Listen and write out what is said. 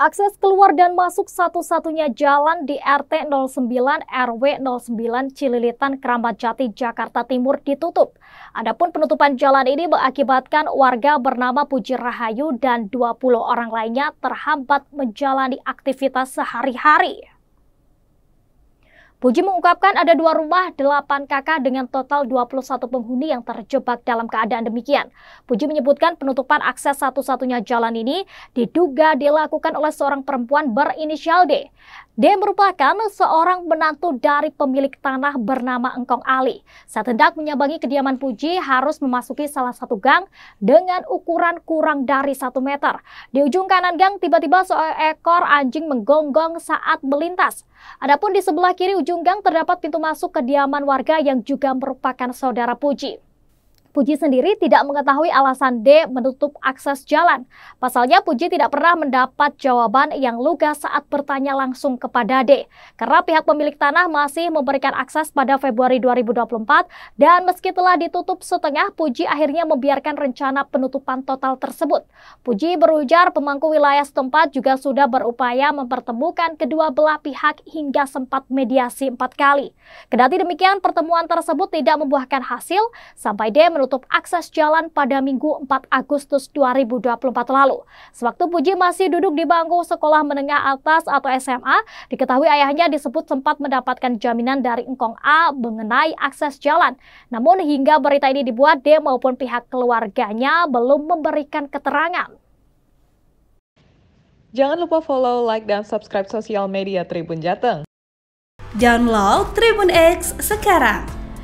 Akses keluar dan masuk satu-satunya jalan di RT 09 RW 09 Cililitan Keramat Jati Jakarta Timur ditutup. Adapun penutupan jalan ini mengakibatkan warga bernama Puji Rahayu dan 20 orang lainnya terhambat menjalani aktivitas sehari-hari. Puji mengungkapkan ada dua rumah delapan kakak dengan total 21 penghuni yang terjebak dalam keadaan demikian. Puji menyebutkan penutupan akses satu-satunya jalan ini diduga dilakukan oleh seorang perempuan berinisial D. D merupakan seorang menantu dari pemilik tanah bernama Engkong Ali. Saat hendak menyambangi kediaman Puji harus memasuki salah satu gang dengan ukuran kurang dari satu meter. Di ujung kanan gang tiba-tiba seekor anjing menggonggong saat melintas. Adapun di sebelah kiri ujung gang terdapat pintu masuk kediaman warga yang juga merupakan saudara Puji. Puji sendiri tidak mengetahui alasan D menutup akses jalan. Pasalnya Puji tidak pernah mendapat jawaban yang lugas saat bertanya langsung kepada D. Karena pihak pemilik tanah masih memberikan akses pada Februari 2024 dan meski telah ditutup setengah, Puji akhirnya membiarkan rencana penutupan total tersebut. Puji berujar pemangku wilayah setempat juga sudah berupaya mempertemukan kedua belah pihak hingga sempat mediasi empat kali. Kedati demikian, pertemuan tersebut tidak membuahkan hasil sampai D menutup akses jalan pada Minggu 4 Agustus 2024 lalu. Sewaktu Puji masih duduk di bangku sekolah menengah atas atau SMA, diketahui ayahnya disebut sempat mendapatkan jaminan dari Engkong A mengenai akses jalan. Namun hingga berita ini dibuat, D maupun pihak keluarganya belum memberikan keterangan. Jangan lupa follow, like, dan subscribe sosial media Tribun Jateng. Download Tribun X sekarang